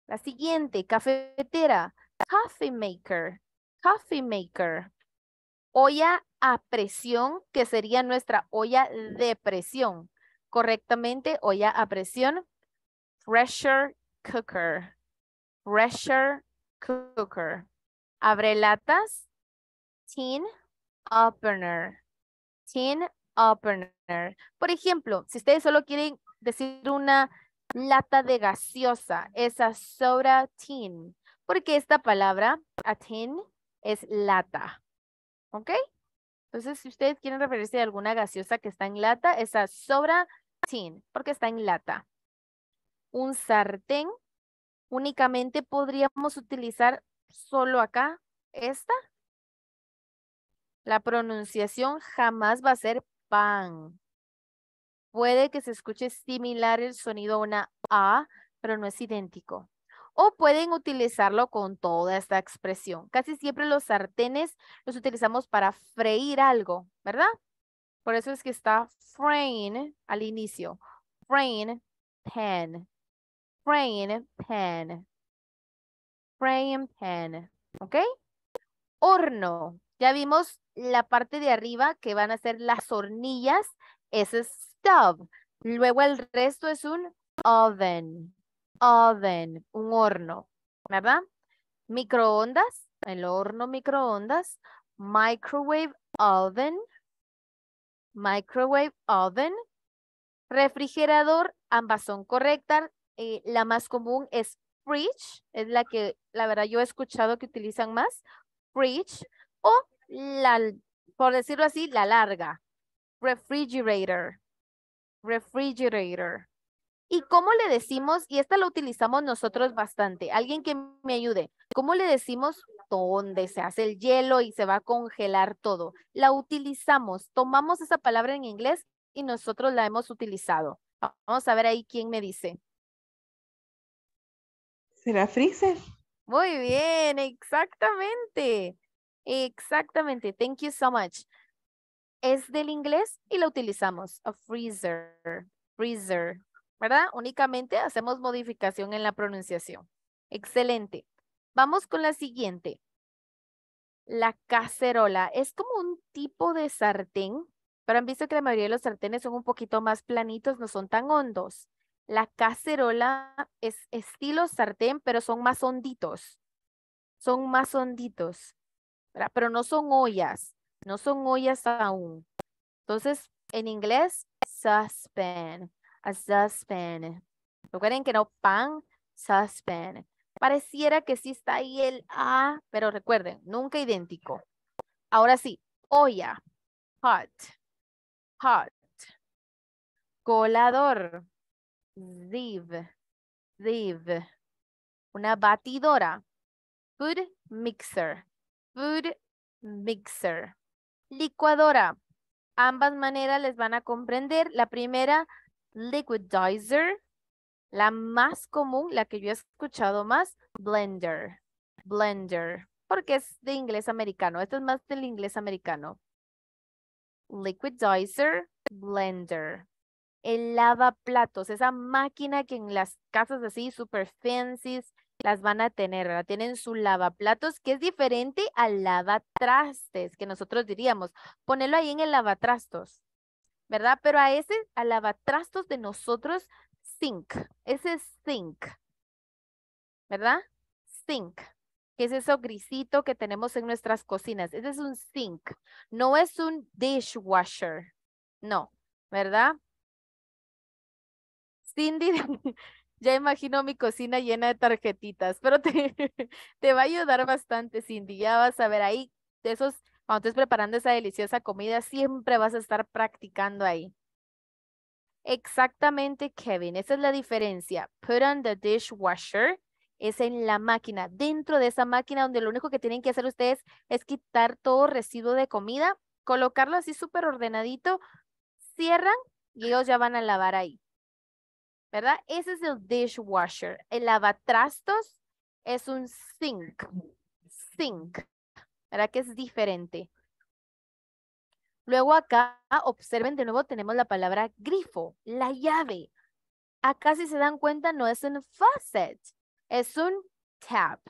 La siguiente, cafetera. Coffee maker, coffee maker. Olla a presión, que sería nuestra olla de presión correctamente, ya a presión, pressure cooker, pressure cooker. Abre latas, tin opener, tin opener. Por ejemplo, si ustedes solo quieren decir una lata de gaseosa, esa sobra tin, porque esta palabra, a tin, es lata, ¿ok? Entonces, si ustedes quieren referirse a alguna gaseosa que está en lata, esa sobra porque está en lata. Un sartén, únicamente podríamos utilizar solo acá esta. La pronunciación jamás va a ser pan. Puede que se escuche similar el sonido a una A, pero no es idéntico. O pueden utilizarlo con toda esta expresión. Casi siempre los sartenes los utilizamos para freír algo, ¿verdad? Por eso es que está frame al inicio. Frame, pen. Frame, pen. Frame, pen. ¿Ok? Horno. Ya vimos la parte de arriba que van a ser las hornillas. Ese es stove. Luego el resto es un oven. Oven, un horno. ¿Verdad? Microondas, el horno microondas. Microwave oven, microwave oven, refrigerador, ambas son correctas. Eh, la más común es fridge, es la que la verdad yo he escuchado que utilizan más, fridge, o la, por decirlo así, la larga, refrigerator, refrigerator. ¿Y cómo le decimos? Y esta la utilizamos nosotros bastante. Alguien que me ayude. ¿Cómo le decimos dónde se hace el hielo y se va a congelar todo? La utilizamos. Tomamos esa palabra en inglés y nosotros la hemos utilizado. Vamos a ver ahí quién me dice. ¿Será freezer? Muy bien, exactamente. Exactamente. Thank you so much. Es del inglés y la utilizamos. A freezer. Freezer. ¿verdad? Únicamente hacemos modificación en la pronunciación. Excelente. Vamos con la siguiente. La cacerola es como un tipo de sartén, pero han visto que la mayoría de los sartenes son un poquito más planitos, no son tan hondos. La cacerola es estilo sartén, pero son más honditos. Son más honditos, pero no son ollas, no son ollas aún. Entonces, en inglés, saucepan a Recuerden que no pan, suspen. Pareciera que sí está ahí el A, pero recuerden, nunca idéntico. Ahora sí, olla, hot, hot. Colador, sieve sieve Una batidora, food mixer, food mixer. Licuadora, ambas maneras les van a comprender. La primera, liquidizer, la más común, la que yo he escuchado más, blender, blender, porque es de inglés americano, esto es más del inglés americano. Liquidizer, blender. El lavaplatos, esa máquina que en las casas así super fancy las van a tener, ¿verdad? Tienen su lavaplatos que es diferente al lavatrastes, que nosotros diríamos, ponelo ahí en el lavatrastos. ¿verdad? Pero a ese, al lavatrastos de nosotros, sink, ese es sink, ¿verdad? Sink, que es eso grisito que tenemos en nuestras cocinas. Ese es un sink, no es un dishwasher, no, ¿verdad? Cindy, ya imagino mi cocina llena de tarjetitas, pero te, te va a ayudar bastante, Cindy. Ya vas a ver ahí de esos cuando estés preparando esa deliciosa comida, siempre vas a estar practicando ahí. Exactamente, Kevin. Esa es la diferencia. Put on the dishwasher es en la máquina, dentro de esa máquina donde lo único que tienen que hacer ustedes es quitar todo residuo de comida, colocarlo así súper ordenadito, cierran y ellos ya van a lavar ahí. ¿Verdad? Ese es el dishwasher. El lavatrastos es un sink. Sink. ¿verdad? Que es diferente. Luego acá, observen, de nuevo tenemos la palabra grifo, la llave. Acá si se dan cuenta no es un faucet, es un tap,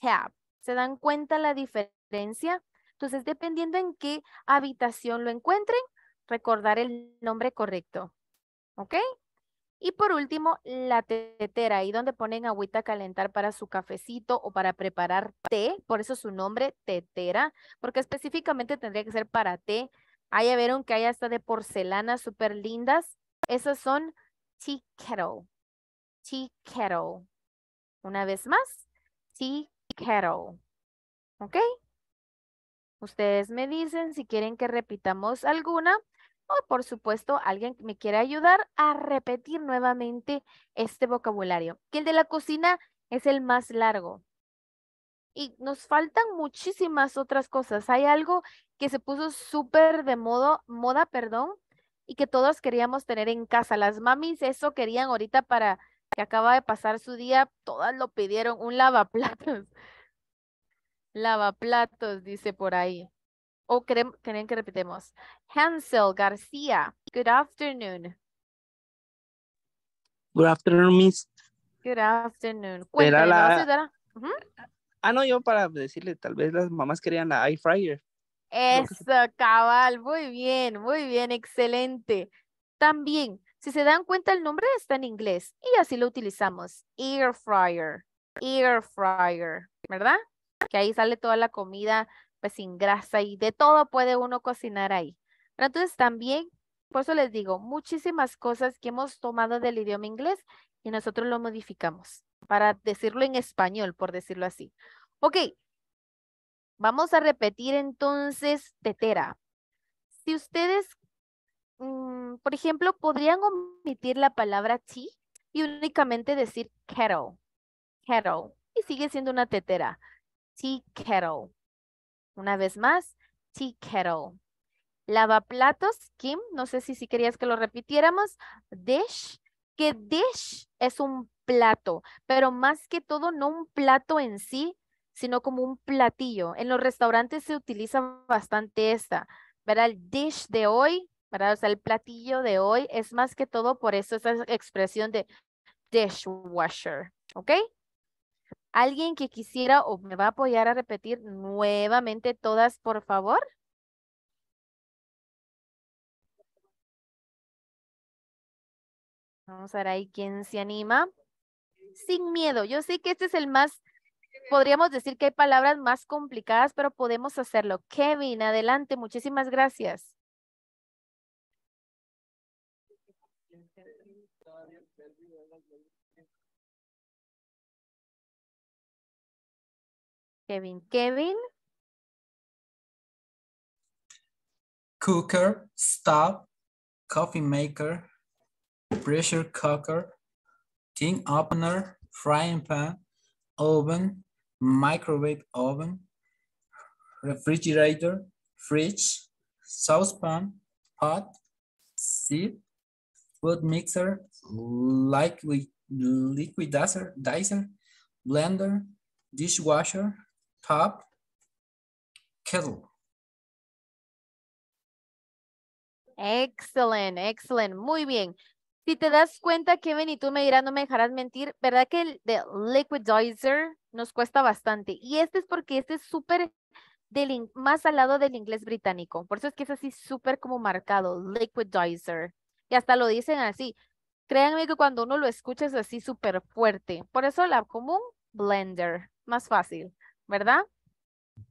tap. ¿Se dan cuenta la diferencia? Entonces, dependiendo en qué habitación lo encuentren, recordar el nombre correcto. ¿Ok? Y por último, la tetera, ahí donde ponen agüita a calentar para su cafecito o para preparar té, por eso su nombre, tetera, porque específicamente tendría que ser para té. Ahí ya vieron que hay hasta de porcelana súper lindas. Esas son tea kettle, Una vez más, tea kettle, ¿ok? Ustedes me dicen si quieren que repitamos alguna o por supuesto alguien que me quiere ayudar a repetir nuevamente este vocabulario, que el de la cocina es el más largo. Y nos faltan muchísimas otras cosas. Hay algo que se puso súper de modo, moda, perdón, y que todos queríamos tener en casa. Las mamis eso querían ahorita para que acaba de pasar su día, todas lo pidieron, un lavaplatos. Lavaplatos, dice por ahí. ¿O creen, que repitemos? Hansel García. Good afternoon. Good afternoon, Miss. Good afternoon. Ah, no, yo para decirle, tal vez las mamás querían la air fryer. Eso, cabal, muy bien, muy bien, excelente. También, si se dan cuenta, el nombre está en inglés y así lo utilizamos. Air fryer, air fryer, ¿verdad? Que ahí sale toda la comida pues sin grasa y de todo puede uno cocinar ahí. entonces también, por eso les digo, muchísimas cosas que hemos tomado del idioma inglés y nosotros lo modificamos para decirlo en español, por decirlo así. Ok, vamos a repetir entonces tetera. Si ustedes, mm, por ejemplo, podrían omitir la palabra tea y únicamente decir kettle, kettle, y sigue siendo una tetera, tea kettle. Una vez más, tea kettle. platos, Kim, no sé si, si querías que lo repitiéramos. Dish, que dish es un plato, pero más que todo no un plato en sí, sino como un platillo. En los restaurantes se utiliza bastante esta, ¿verdad? El dish de hoy, ¿verdad? O sea, el platillo de hoy es más que todo por eso esa expresión de dishwasher, ¿ok? alguien que quisiera o me va a apoyar a repetir nuevamente todas, por favor. Vamos a ver ahí quién se anima. Sin miedo. Yo sé que este es el más, podríamos decir que hay palabras más complicadas, pero podemos hacerlo. Kevin, adelante. Muchísimas gracias. Kevin. Kevin. Cooker, stove, coffee maker, pressure cooker, tin opener, frying pan, oven, microwave oven, refrigerator, fridge, saucepan, pot, sieve, food mixer, liquid, liquidizer, dicer, blender, dishwasher, Top. kettle. Excellent, excellent. Muy bien. Si te das cuenta, Kevin, y tú me dirás, no me dejarás mentir, ¿verdad que el de liquidizer nos cuesta bastante? Y este es porque este es súper más al lado del inglés británico. Por eso es que es así súper como marcado, liquidizer. Y hasta lo dicen así. Créanme que cuando uno lo escucha es así súper fuerte. Por eso la común, blender, más fácil. ¿verdad?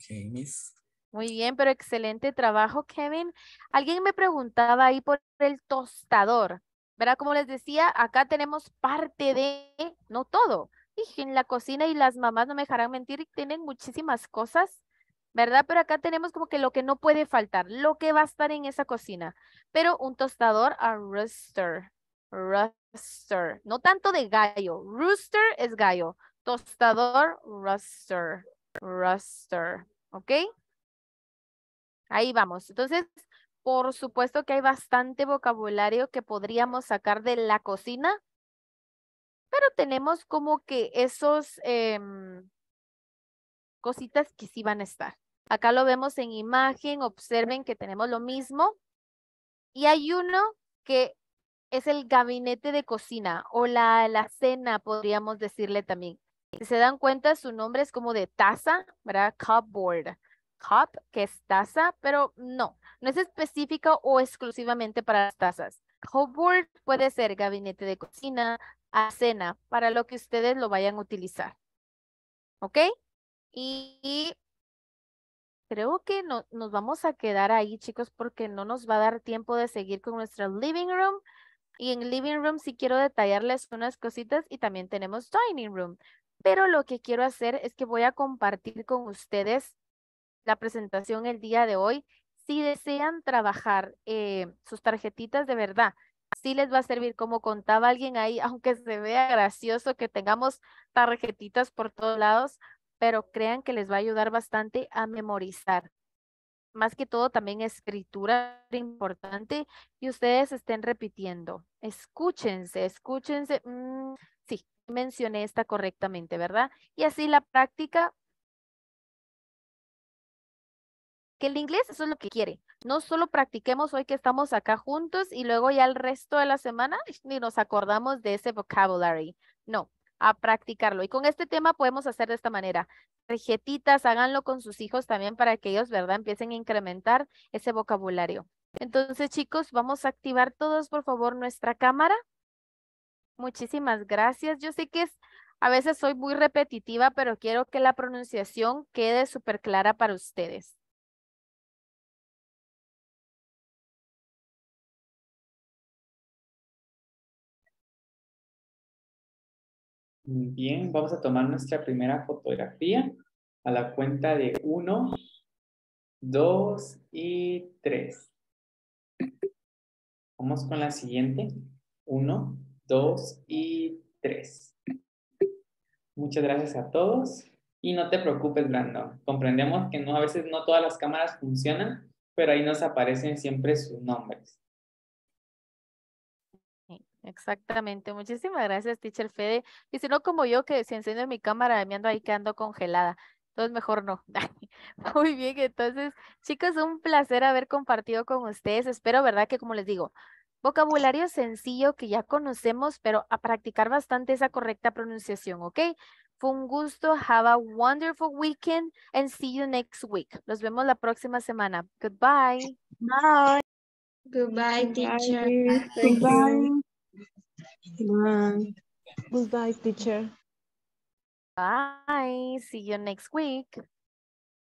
Miss. Muy bien, pero excelente trabajo, Kevin. Alguien me preguntaba ahí por el tostador, ¿verdad? Como les decía, acá tenemos parte de, no todo. en la cocina y las mamás no me dejarán mentir, tienen muchísimas cosas, ¿verdad? Pero acá tenemos como que lo que no puede faltar, lo que va a estar en esa cocina. Pero un tostador a rooster, rooster, no tanto de gallo, rooster es gallo, tostador rooster. Ruster. ¿ok? Ahí vamos. Entonces, por supuesto que hay bastante vocabulario que podríamos sacar de la cocina, pero tenemos como que esos em, cositas que sí van a estar. Acá lo vemos en imagen, observen que tenemos lo mismo. Y hay uno que es el gabinete de cocina o la cena, podríamos decirle también. Si se dan cuenta, su nombre es como de taza, ¿verdad? Cupboard. Cup, que es taza, pero no, no es específica o exclusivamente para las tazas. Cupboard puede ser gabinete de cocina, a cena, para lo que ustedes lo vayan a utilizar. ¿Ok? Y, creo que no, nos vamos a quedar ahí, chicos, porque no nos va a dar tiempo de seguir con nuestro living room. Y en living room sí quiero detallarles unas cositas y también tenemos dining room pero lo que quiero hacer es que voy a compartir con ustedes la presentación el día de hoy. Si desean trabajar eh, sus tarjetitas de verdad, así les va a servir, como contaba alguien ahí, aunque se vea gracioso que tengamos tarjetitas por todos lados, pero crean que les va a ayudar bastante a memorizar. Más que todo también escritura importante y ustedes estén repitiendo. Escúchense, escúchense. Mm, mencioné esta correctamente, ¿verdad? Y así la práctica, que el inglés eso es lo que quiere. No solo practiquemos hoy que estamos acá juntos y luego ya el resto de la semana ni nos acordamos de ese vocabulario. No, a practicarlo. Y con este tema podemos hacer de esta manera. Tarjetitas, háganlo con sus hijos también para que ellos, ¿verdad? Empiecen a incrementar ese vocabulario. Entonces, chicos, vamos a activar todos, por favor, nuestra cámara. Muchísimas gracias. Yo sé que a veces soy muy repetitiva, pero quiero que la pronunciación quede súper clara para ustedes. Bien, vamos a tomar nuestra primera fotografía a la cuenta de uno, dos y tres. Vamos con la siguiente. uno dos y tres. Muchas gracias a todos. Y no te preocupes, Brandon. Comprendemos que no, a veces no todas las cámaras funcionan, pero ahí nos aparecen siempre sus nombres. Exactamente, muchísimas gracias, teacher Fede. Y si no, como yo, que si enciendo mi cámara, me ando ahí quedando congelada. Entonces, mejor no. Muy bien, entonces, chicos, un placer haber compartido con ustedes. Espero, ¿verdad? Que como les digo, Vocabulario sencillo que ya conocemos, pero a practicar bastante esa correcta pronunciación, ¿ok? Fue un gusto. Have a wonderful weekend and see you next week. Los vemos la próxima semana. Goodbye. Bye. Goodbye, teacher. Goodbye. Goodbye teacher. Bye. See you next week.